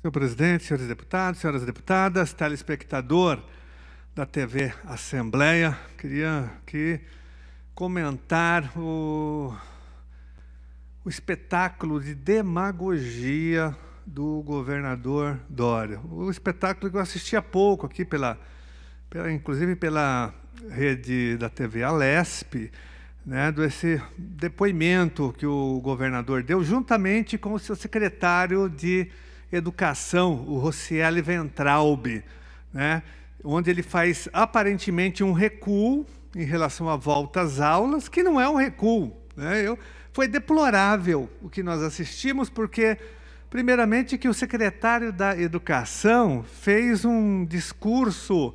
Senhor presidente, senhores deputados, senhoras deputadas, telespectador da TV Assembleia, queria aqui comentar o, o espetáculo de demagogia do governador Dória. O espetáculo que eu assisti há pouco aqui, pela, pela inclusive pela rede da TV Alesp, né, desse depoimento que o governador deu, juntamente com o seu secretário de Educação, o Rocieli Ventraub, né? onde ele faz aparentemente um recuo em relação à volta às aulas, que não é um recuo. Né? Eu, foi deplorável o que nós assistimos, porque, primeiramente, que o secretário da Educação fez um discurso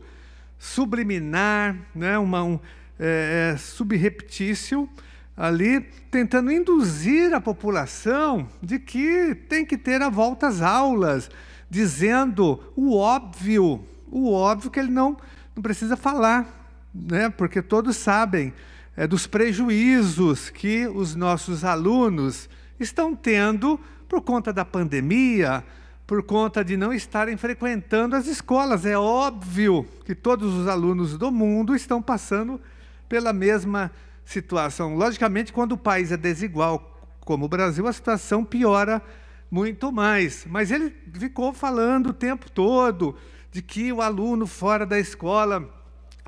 subliminar, né? Uma, um, é, é subreptício, ali tentando induzir a população de que tem que ter a volta às aulas, dizendo o óbvio, o óbvio que ele não, não precisa falar, né? porque todos sabem é, dos prejuízos que os nossos alunos estão tendo por conta da pandemia, por conta de não estarem frequentando as escolas. É óbvio que todos os alunos do mundo estão passando pela mesma situação. Logicamente, quando o país é desigual, como o Brasil, a situação piora muito mais. Mas ele ficou falando o tempo todo de que o aluno fora da escola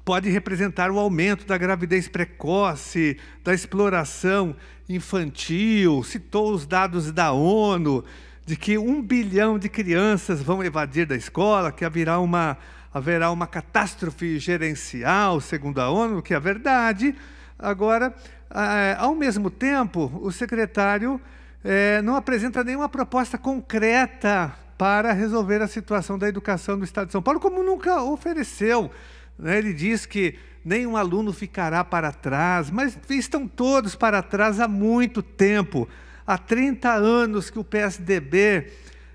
pode representar o aumento da gravidez precoce, da exploração infantil, citou os dados da ONU de que um bilhão de crianças vão evadir da escola, que haverá uma, haverá uma catástrofe gerencial, segundo a ONU, que é verdade, Agora, ao mesmo tempo, o secretário é, não apresenta nenhuma proposta concreta para resolver a situação da educação do Estado de São Paulo, como nunca ofereceu. Né? Ele diz que nenhum aluno ficará para trás, mas estão todos para trás há muito tempo. Há 30 anos que o PSDB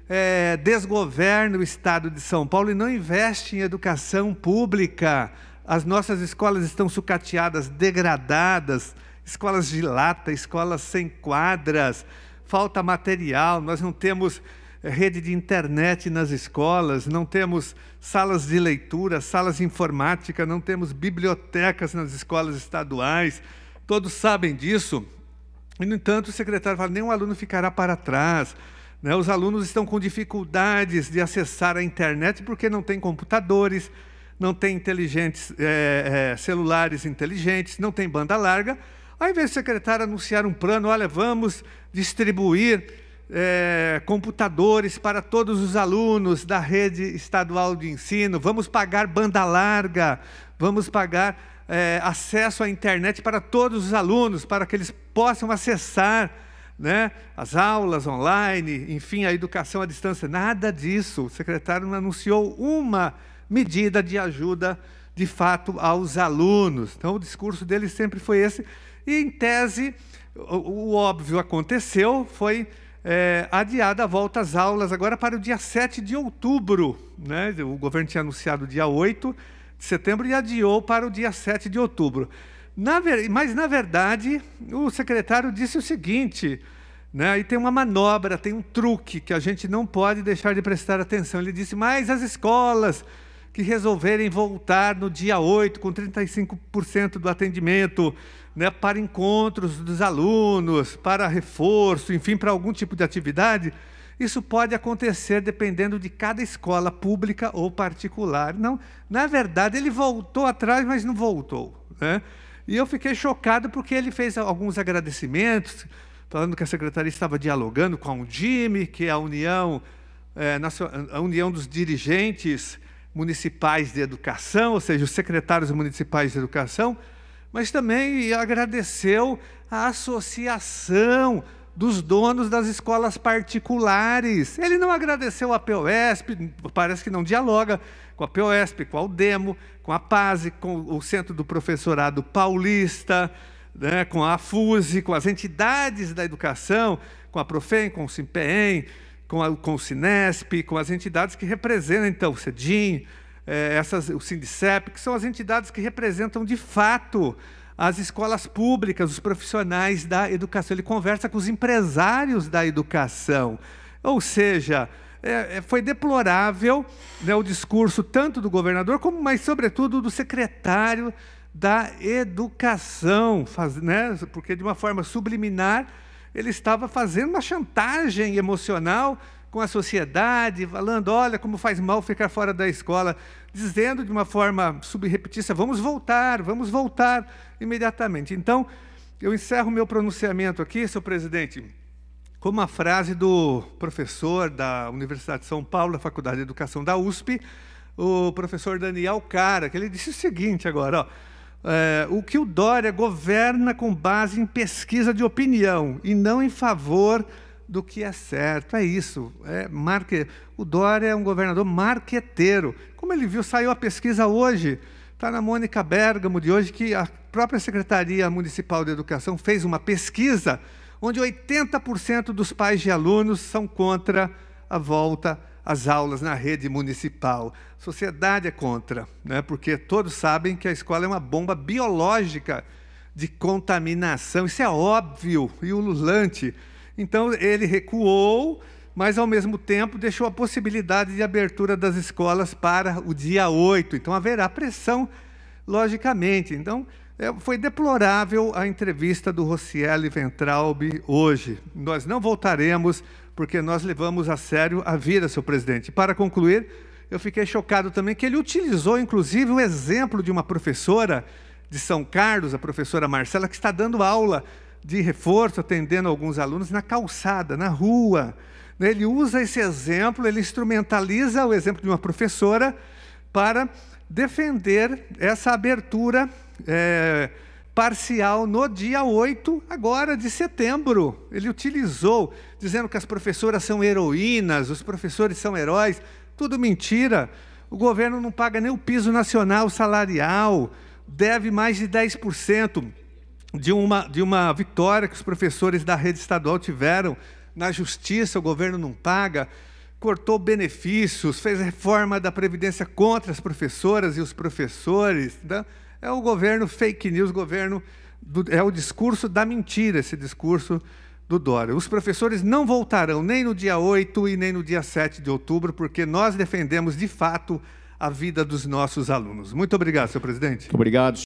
é, desgoverna o Estado de São Paulo e não investe em educação pública as nossas escolas estão sucateadas, degradadas, escolas de lata, escolas sem quadras, falta material, nós não temos eh, rede de internet nas escolas, não temos salas de leitura, salas de informática, não temos bibliotecas nas escolas estaduais. Todos sabem disso. E, no entanto, o secretário fala: nenhum aluno ficará para trás. Né? Os alunos estão com dificuldades de acessar a internet porque não têm computadores, não tem inteligentes, é, é, celulares inteligentes, não tem banda larga. Ao invés do secretário anunciar um plano, olha, vamos distribuir é, computadores para todos os alunos da rede estadual de ensino, vamos pagar banda larga, vamos pagar é, acesso à internet para todos os alunos, para que eles possam acessar né, as aulas online, enfim, a educação à distância. Nada disso. O secretário não anunciou uma medida de ajuda, de fato, aos alunos. Então, o discurso dele sempre foi esse. E, em tese, o, o óbvio aconteceu, foi é, adiada a volta às aulas agora para o dia 7 de outubro. Né? O governo tinha anunciado o dia 8 de setembro e adiou para o dia 7 de outubro. Na ver... Mas, na verdade, o secretário disse o seguinte: né? aí tem uma manobra, tem um truque que a gente não pode deixar de prestar atenção. Ele disse, mas as escolas que resolverem voltar no dia 8, com 35% do atendimento, né, para encontros dos alunos, para reforço, enfim, para algum tipo de atividade, isso pode acontecer dependendo de cada escola pública ou particular. Não, na verdade, ele voltou atrás, mas não voltou. Né? E eu fiquei chocado porque ele fez alguns agradecimentos, falando que a secretaria estava dialogando com a Undime, que é a União, é, a União dos Dirigentes municipais de educação, ou seja, os secretários municipais de educação, mas também agradeceu a associação dos donos das escolas particulares. Ele não agradeceu a POSP, parece que não dialoga com a POSP, com a DEMO, com a PASE, com o Centro do Professorado Paulista, né, com a FUSE, com as entidades da educação, com a Profem, com o SIMPEEM, com, a, com o Sinesp, com as entidades que representam, então, o CEDIM, é, essas, o Sindicep, que são as entidades que representam de fato as escolas públicas, os profissionais da educação. Ele conversa com os empresários da educação. Ou seja, é, é foi deplorável né, o discurso tanto do governador, como, mas, sobretudo, do secretário da Educação, faz, né, porque, de uma forma subliminar, ele estava fazendo uma chantagem emocional com a sociedade, falando: olha como faz mal ficar fora da escola, dizendo de uma forma subrepetícia: vamos voltar, vamos voltar imediatamente. Então, eu encerro meu pronunciamento aqui, senhor presidente, com uma frase do professor da Universidade de São Paulo, da Faculdade de Educação da USP, o professor Daniel Cara, que ele disse o seguinte agora: ó é, o que o Dória governa com base em pesquisa de opinião e não em favor do que é certo. É isso. É marque... O Dória é um governador marqueteiro. Como ele viu, saiu a pesquisa hoje. Está na Mônica Bergamo de hoje que a própria Secretaria Municipal de Educação fez uma pesquisa onde 80% dos pais de alunos são contra a volta as aulas na rede municipal. sociedade é contra, né? porque todos sabem que a escola é uma bomba biológica de contaminação. Isso é óbvio e ululante. Então, ele recuou, mas, ao mesmo tempo, deixou a possibilidade de abertura das escolas para o dia 8. Então, haverá pressão, logicamente. Então, é, foi deplorável a entrevista do Rocieli Ventralbi hoje. Nós não voltaremos porque nós levamos a sério a vida, seu presidente. Para concluir, eu fiquei chocado também que ele utilizou, inclusive, o exemplo de uma professora de São Carlos, a professora Marcela, que está dando aula de reforço, atendendo alguns alunos na calçada, na rua. Né, ele usa esse exemplo, ele instrumentaliza o exemplo de uma professora para defender essa abertura. É, parcial no dia 8 agora de setembro. Ele utilizou dizendo que as professoras são heroínas, os professores são heróis, tudo mentira. O governo não paga nem o piso nacional salarial, deve mais de 10% de uma de uma vitória que os professores da rede estadual tiveram na justiça, o governo não paga. Cortou benefícios, fez reforma da Previdência contra as professoras e os professores. Né? É o governo fake news, governo do, é o discurso da mentira, esse discurso do Dória. Os professores não voltarão nem no dia 8 e nem no dia 7 de outubro, porque nós defendemos de fato a vida dos nossos alunos. Muito obrigado, senhor presidente. Muito obrigado.